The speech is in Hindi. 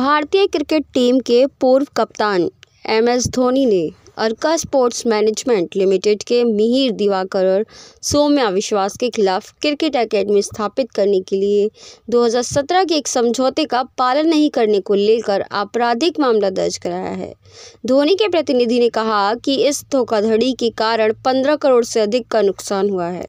भारतीय क्रिकेट टीम के पूर्व कप्तान एम एस धोनी ने अर्का स्पोर्ट्स मैनेजमेंट लिमिटेड के मिहिर दिवाकर और सोम्या विश्वास के खिलाफ क्रिकेट एकेडमी स्थापित करने के लिए 2017 के एक समझौते का पालन नहीं करने को लेकर आपराधिक मामला दर्ज कराया है धोनी के प्रतिनिधि ने कहा कि इस धोखाधड़ी के कारण 15 करोड़ से अधिक का नुकसान हुआ है